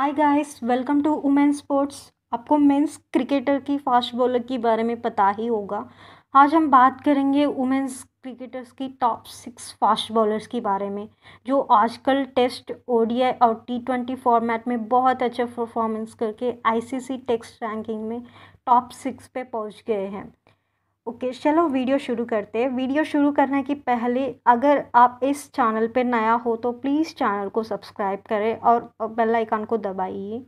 I guys welcome to women sports आपको men's cricketer की fast bowler के बारे में पता ही होगा आज हम बात करेंगे वुमेन्स क्रिकेटर्स की टॉप सिक्स फास्ट बॉलर्स के बारे में जो आजकल टेस्ट ओडीआई और टी ट्वेंटी फॉर्मेट में बहुत अच्छा परफॉर्मेंस करके आईसीसी टेस्ट रैंकिंग में टॉप सिक्स पे पहुंच गए हैं ओके okay, चलो वीडियो शुरू करते हैं वीडियो शुरू करने की पहले अगर आप इस चैनल पर नया हो तो प्लीज़ चैनल को सब्सक्राइब करें और बेल आइकन को दबाइए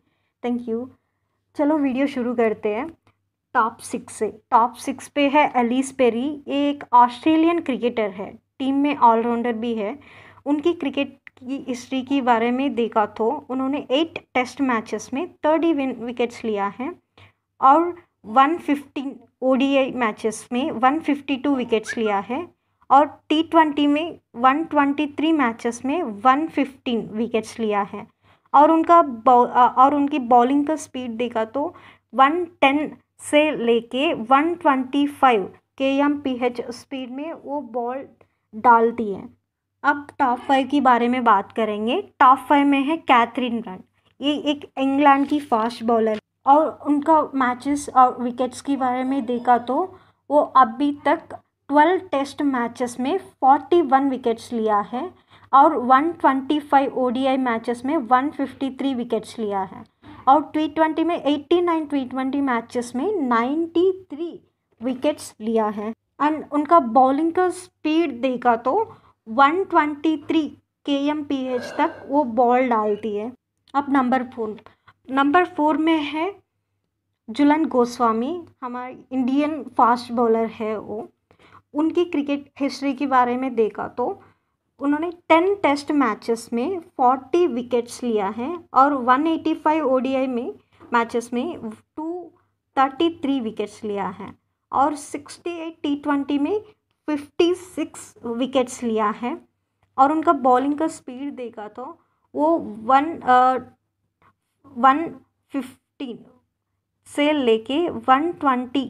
थैंक यू चलो वीडियो शुरू करते हैं टॉप सिक्स से टॉप सिक्स पे है एलिस पेरी ये एक ऑस्ट्रेलियन क्रिकेटर है टीम में ऑलराउंडर भी है उनकी क्रिकेट की हिस्ट्री के बारे में देखा तो उन्होंने एट टेस्ट मैचेस में थर्टी विकेट्स लिया है और वन फिफ्टीन ओडीआई मैचेस में 152 विकेट्स लिया है और टी ट्वेंटी में 123 मैचेस में 115 विकेट्स लिया है और उनका और उनकी बॉलिंग का स्पीड देखा तो 110 से लेके 125 के एम पी एच स्पीड में वो बॉल डालती है अब टॉप फाइव के बारे में बात करेंगे टॉप फाइव में है कैथरीन रन ये एक इंग्लैंड की फास्ट बॉलर और उनका मैचेस और विकेट्स के बारे में देखा तो वो अभी तक ट्वेल्व टेस्ट मैचेस में फोर्टी वन विकेट्स लिया है और one twenty five O D I matches में वन फिफ्टी थ्री विकेट्स लिया है और टी ट्वेंटी में eighty nine T twenty matches में नाइन्टी थ्री विकेट्स लिया है एंड उनका बॉलिंग का स्पीड देखा तो one twenty three K M P H तक वो बॉल डालती है अब नंबर फोर नंबर फोर में है जुलन गोस्वामी हमारे इंडियन फास्ट बॉलर है वो उनकी क्रिकेट हिस्ट्री के बारे में देखा तो उन्होंने टेन टेस्ट मैचेस में फोर्टी विकेट्स लिया है और वन एटी फाइव ओ में मैचेस में टू थर्टी थ्री विकेट्स लिया है और सिक्सटी एट टी ट्वेंटी में फिफ्टी सिक्स विकेट्स लिया है और उनका बॉलिंग का स्पीड देखा तो वो वन वन फिफ्टीन से लेके one twenty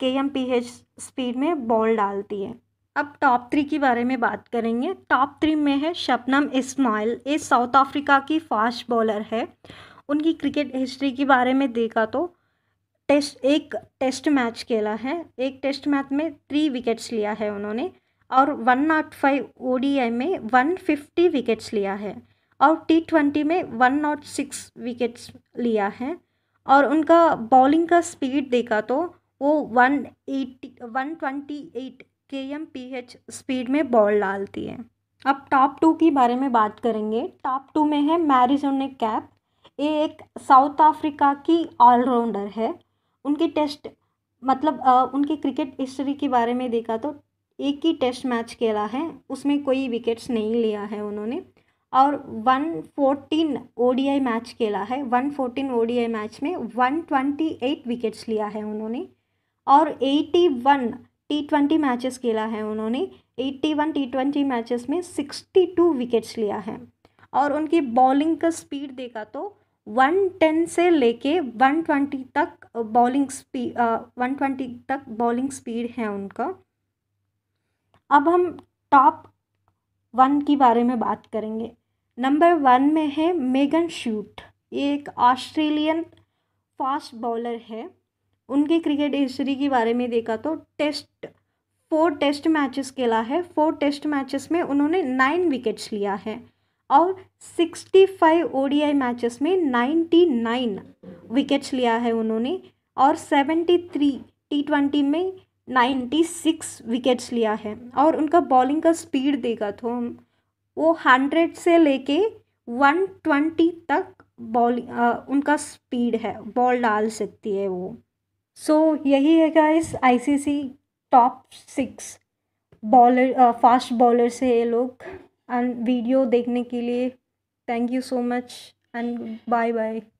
K M P H speed में बॉल डालती है अब टॉप थ्री के बारे में बात करेंगे टॉप थ्री में है शबनम इस्माइल ये साउथ अफ्रीका की फास्ट बॉलर है उनकी क्रिकेट हिस्ट्री के बारे में देखा तो टेस्ट एक टेस्ट मैच खेला है एक टेस्ट मैच में थ्री विकेट्स लिया है उन्होंने और वन नाट फाइव ओ में वन फिफ्टी विकेट्स लिया है और टी ट्वेंटी में वन नॉट सिक्स विकेट्स लिया है और उनका बॉलिंग का स्पीड देखा तो वो one eighty one twenty eight K M P H speed में बॉल डालती है अब टॉप टू के बारे में बात करेंगे टॉप टू में है मैरिजोने कैप ये एक साउथ अफ्रीका की ऑलराउंडर है उनके टेस्ट मतलब आ, उनके क्रिकेट हिस्ट्री के बारे में देखा तो एक ही टेस्ट मैच खेला है उसमें कोई विकेट्स नहीं लिया है उन्होंने और 114 ओडीआई मैच खेला है 114 ओडीआई मैच में 128 विकेट्स लिया है उन्होंने और 81 टी ट्वेंटी मैचेस खेला है उन्होंने 81 टी ट्वेंटी मैचेस में 62 विकेट्स लिया है और उनकी बॉलिंग का स्पीड देखा तो 110 से लेके 120 तक बॉलिंग स्पीड वन तक बॉलिंग स्पीड है उनका अब हम टॉप वन के बारे में बात करेंगे नंबर वन में है मेगन शूट ये एक ऑस्ट्रेलियन फास्ट बॉलर है उनके क्रिकेट हिस्ट्री के बारे में देखा तो टेस्ट फोर टेस्ट मैचेस खेला है फोर टेस्ट मैचेस में उन्होंने नाइन विकेट्स लिया है और sixty five O D I matches में नाइन्टी नाइन विकेट्स लिया है उन्होंने और सेवेंटी थ्री टी ट्वेंटी में 96 विकेट्स लिया है और उनका बॉलिंग का स्पीड देखा तो वो 100 से लेके 120 तक बॉलिंग उनका स्पीड है बॉल डाल सकती है वो सो so, यही है guys ICC top six bowler fast bowler से ये लोग एंड वीडियो देखने के लिए thank you so much and bye bye